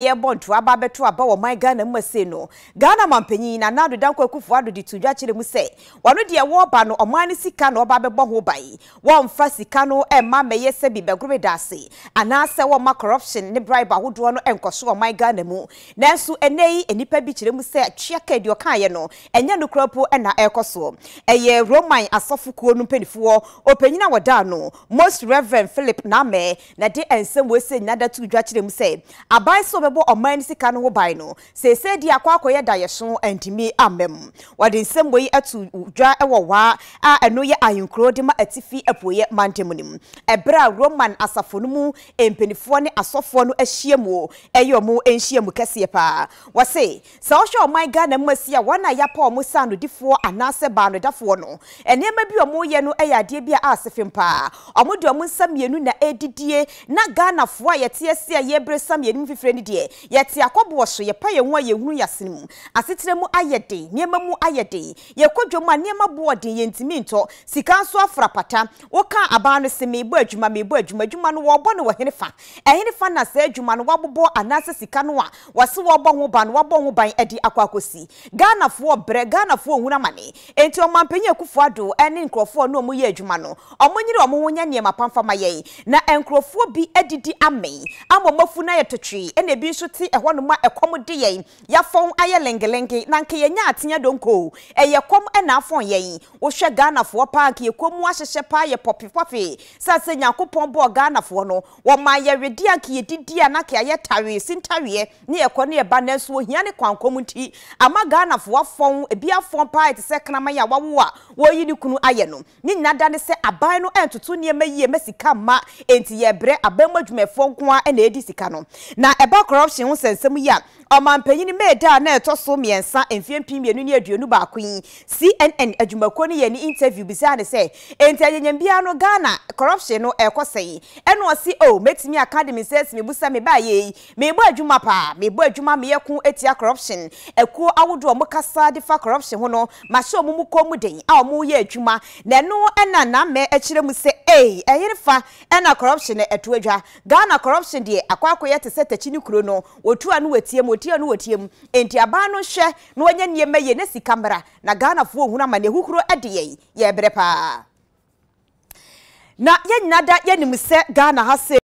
yɛbɔ ntoa ba bɛto aba wɔ man ghana mu ase no ghana mampanyin na nado danko akufo ado de tudwa kyerɛ mu sɛ wɔno deɛ wɔreba no ɔman no sika na ɔba bɛbɔ ho ban wɔmfa sika no ɛmma mɛyɛ sɛ bi bɛgoro da ase anaasɛ wɔmma corruption ne bribe ahodoɔ no ɛnkɔ so ɔman ghana mu nanso ɛnɛ yi nnipa bi kyerɛ mu sɛ tua ka deɛ ɔkaeɛ no ɛnyɛ no kora po ɛna ɛrekɔ soɔ ɛyɛ roman asɔfokuo no mpanimfoɔ ɔpanyin a wɔda no most reverend philip Name na de nsɛm se nyinada tudwa kyerɛ mu sɛ aban abɛbɔ ɔman ne sika no ho ban no seesei deɛ akɔ akɔyɛ daeɛso ntumi amam wɔde nsɛm wɔ yi ato dwa wɔ waa a ɛno yɛ ayenkuro de ma atifi apueyɛ mantam no mu ɛberɛ a roman asafo no mu mpanimfoɔ ne asɔfoɔ no ahyia mu o ɛyɛ ɔmo nhyia mu kɛseɛ paa wɔse sɛ wɔhwɛ ɔman ghana mu asi a wɔn a yɛapa ɔmo sanodifoɔ anaasɛ baanodafoɔ no nneɛma bi ɔmo yɛ no ɛyɛ adeɛ bi a asefem paa ɔmo ɔmo nsa mmienu na ɛdidie na ghanafoɔ a yɛte ase a yɛbrɛ sa mmienu fifire no deɛ yɛ yɛte akɔbɔ wɔ so yɛpa yɛn ho a yɛhunu yɛasene mu asetena mu ayɛ den nneɛma mu ayɛ den yɛkɔ dwom a nneɛma boɔ den yɛntumi ntɔ sika nso afra pata woka abaa no sɛ meebɔ adwuma meebɔ adwuma adwuma no wɔbɔ no wɔ fa ɛhene fa na sɛ adwuma no wabobɔ anaasɛ sika no a wɔse wɔbɔ ho ban wɔbɔ ho ban akwakosi gana akɔsi ghanafoɔ gana ghanafoɔ ohun amane enti ɔmanpanyin akufo ado ɛne nkurɔfoɔ no a wɔyɛ adwuma no wɔn nyere niema ho nyɛ na nkurɔfoɔ bi edidi amɛn ama wɔn afu na yɛ totwi ɛna bi nso te ɛhɔ nom a ɛkɔm de yɛn yɛafɔn ayɛ lengelenge na nka yɛnya ateɛ donko ɛyɛ kɔm ɛna afɔn yɛn wohwɛ ghanafoɔ paa nka yɛkɔm mu ahyehyɛ paa yɛ pɔpepɔpe sɛ sɛ nyankopɔn bɔɔ ghanafoɔ no wɔma yɛredi a nka yɛdidi a na ka yɛyɛ tareɛ sintareɛ ne yɛkɔ ne yɛba nanso ohia ne kwankɔm nti ama ghanafoɔ afɔn ebi afɔn paa te sɛ kraman a wawo a wɔyi ne kunu ayɛ no ne nyinaa da ne sɛ aban no ɛntoto nneɛma yie mɛ sika ma enti yɛbrɛ abɛn mu adwumayɛfoɔ nko a ɛna edi sika no na ɛba kora corruption ho nsɛnsɛm ya a ɔmampanyini meeda na ɛtɔ so mmiɛnsa mfeɛ mpii mmienu ne aduonu baako yi cnn adwumakuo no yɛ ne interview bisaa ne sɛ enti anyanyam biara no ghana corruption no ɛkɔ sɛe ɛna ɔse o oh, mɛtumi aka me sɛ si mebu sɛ mebaayɛ yi meebɔ adwuma paa meebɔ adwuma meyɛ ko atia corruption akuo ahodoɔ mo kasa de fa corruption ho no mahyɛ ɔmo mu kɔn mu den a ɔmo yɛ adwuma na ɛno ɛna namɛ akyerɛ mu sɛ ee ɛyere ɛna corruption ɛto adwa ghana corruption deɛ akɔ akɔyɛ te sɛ takyi ne kuro no no wɔtua no watiem mu no watiem enti aba no hyɛ na wɔnyɛ nneɛma ye ne sika mmra na ghanafoɔ ohun ama ne huhuro de yɛ yɛbrɛ paa na yɛn nyinaa da yɛnim sɛ ghana ha